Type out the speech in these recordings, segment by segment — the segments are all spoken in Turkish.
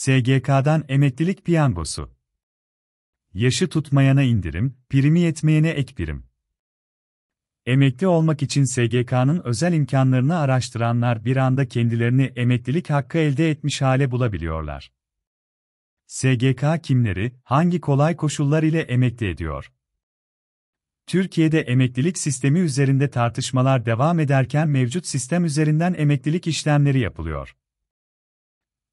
SGK'dan emeklilik piyangosu. Yaşı tutmayana indirim, primi yetmeyene ek prim. Emekli olmak için SGK'nın özel imkanlarını araştıranlar bir anda kendilerini emeklilik hakkı elde etmiş hale bulabiliyorlar. SGK kimleri, hangi kolay koşullar ile emekli ediyor? Türkiye'de emeklilik sistemi üzerinde tartışmalar devam ederken mevcut sistem üzerinden emeklilik işlemleri yapılıyor.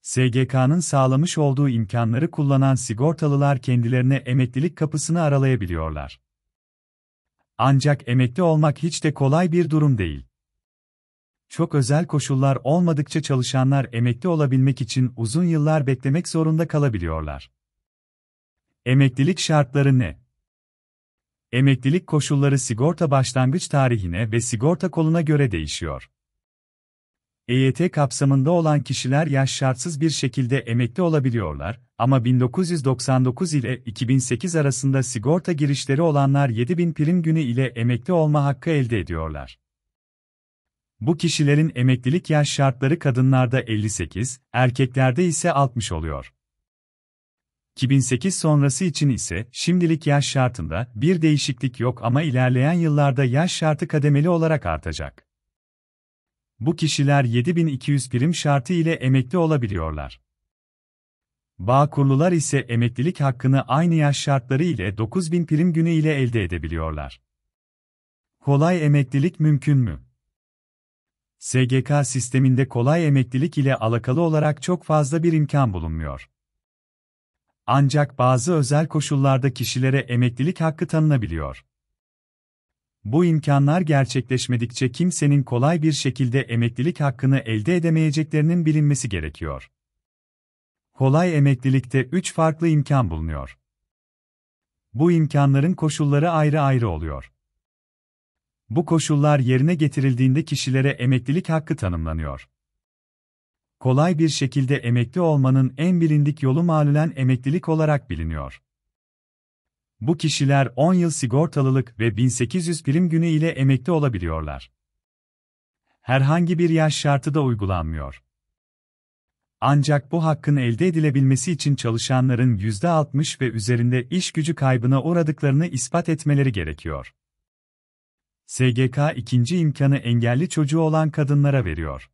SGK'nın sağlamış olduğu imkanları kullanan sigortalılar kendilerine emeklilik kapısını aralayabiliyorlar. Ancak emekli olmak hiç de kolay bir durum değil. Çok özel koşullar olmadıkça çalışanlar emekli olabilmek için uzun yıllar beklemek zorunda kalabiliyorlar. Emeklilik şartları ne? Emeklilik koşulları sigorta başlangıç tarihine ve sigorta koluna göre değişiyor. EYT kapsamında olan kişiler yaş şartsız bir şekilde emekli olabiliyorlar ama 1999 ile 2008 arasında sigorta girişleri olanlar 7000 prim günü ile emekli olma hakkı elde ediyorlar. Bu kişilerin emeklilik yaş şartları kadınlarda 58, erkeklerde ise 60 oluyor. 2008 sonrası için ise şimdilik yaş şartında bir değişiklik yok ama ilerleyen yıllarda yaş şartı kademeli olarak artacak. Bu kişiler 7200 prim şartı ile emekli olabiliyorlar. Bağkurlular ise emeklilik hakkını aynı yaş şartları ile 9000 prim günü ile elde edebiliyorlar. Kolay emeklilik mümkün mü? SGK sisteminde kolay emeklilik ile alakalı olarak çok fazla bir imkan bulunmuyor. Ancak bazı özel koşullarda kişilere emeklilik hakkı tanınabiliyor. Bu imkanlar gerçekleşmedikçe kimsenin kolay bir şekilde emeklilik hakkını elde edemeyeceklerinin bilinmesi gerekiyor. Kolay emeklilikte 3 farklı imkan bulunuyor. Bu imkanların koşulları ayrı ayrı oluyor. Bu koşullar yerine getirildiğinde kişilere emeklilik hakkı tanımlanıyor. Kolay bir şekilde emekli olmanın en bilindik yolu malulen emeklilik olarak biliniyor. Bu kişiler 10 yıl sigortalılık ve 1800 prim günü ile emekli olabiliyorlar. Herhangi bir yaş şartı da uygulanmıyor. Ancak bu hakkın elde edilebilmesi için çalışanların %60 ve üzerinde iş gücü kaybına uğradıklarını ispat etmeleri gerekiyor. SGK ikinci imkanı engelli çocuğu olan kadınlara veriyor.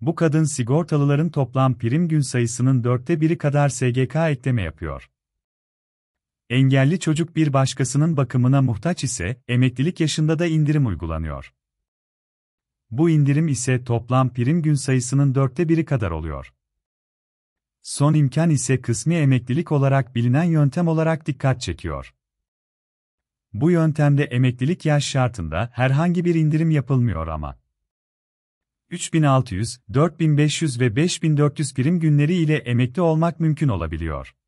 Bu kadın sigortalıların toplam prim gün sayısının dörtte biri kadar SGK ekleme yapıyor. Engelli çocuk bir başkasının bakımına muhtaç ise emeklilik yaşında da indirim uygulanıyor. Bu indirim ise toplam prim gün sayısının dörtte biri kadar oluyor. Son imkan ise kısmi emeklilik olarak bilinen yöntem olarak dikkat çekiyor. Bu yöntemde emeklilik yaş şartında herhangi bir indirim yapılmıyor ama. 3600, 4500 ve 5400 prim günleri ile emekli olmak mümkün olabiliyor.